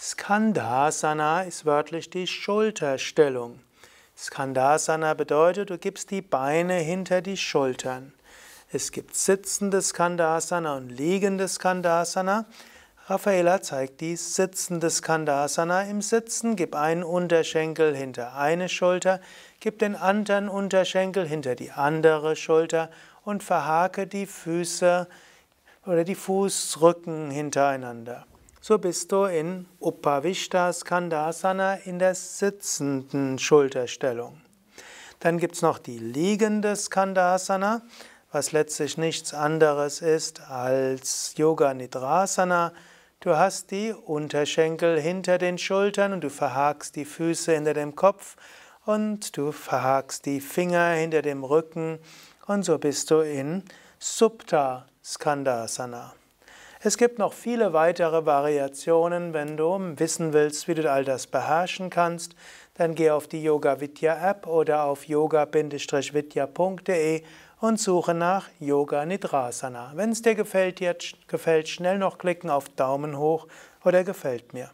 Skandhasana ist wörtlich die Schulterstellung. Skandhasana bedeutet, du gibst die Beine hinter die Schultern. Es gibt sitzende Skandhasana und liegende Skandhasana. Raffaela zeigt die sitzende Skandhasana. Im Sitzen gib einen Unterschenkel hinter eine Schulter, gib den anderen Unterschenkel hinter die andere Schulter und verhake die Füße oder die Fußrücken hintereinander so bist du in Upavishta Skandasana in der sitzenden Schulterstellung. Dann gibt es noch die liegende Skandasana, was letztlich nichts anderes ist als Yoga Nidrasana. Du hast die Unterschenkel hinter den Schultern und du verhakst die Füße hinter dem Kopf und du verhakst die Finger hinter dem Rücken und so bist du in Supta Skandasana. Es gibt noch viele weitere Variationen. Wenn du wissen willst, wie du all das beherrschen kannst, dann geh auf die Yoga Vidya App oder auf yoga-vidya.de und suche nach Yoga Nidrasana. Wenn es dir gefällt, jetzt gefällt, schnell noch klicken auf Daumen hoch oder gefällt mir.